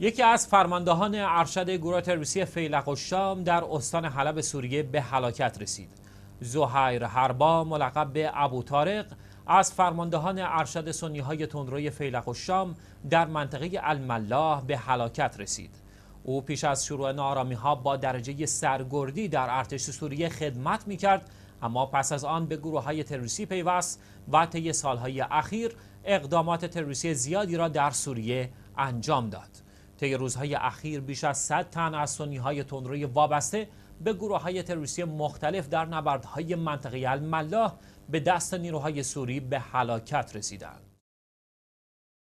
یکی از فرماندهان ارشد گروه تروریستی فیلق و شام در استان حلب سوریه به هلاکت رسید. زهیر هربا ملقب به ابو طارق از فرماندهان ارشد سنی های تندروی فیلق و شام در منطقه الملاه به هلاکت رسید. او پیش از شروع نارامی ها با درجه سرگردی در ارتش سوریه خدمت می کرد اما پس از آن به گروه های تروریستی پیوست و طی سالهای اخیر اقدامات تروریستی زیادی را در سوریه انجام داد. طی روزهای اخیر بیش از 100 تن از سنیهای تندروی وابسته به گروه های تروریستی مختلف در نبردهای منطقه الملاح به دست نیروهای سوری به هلاکت رسیدند.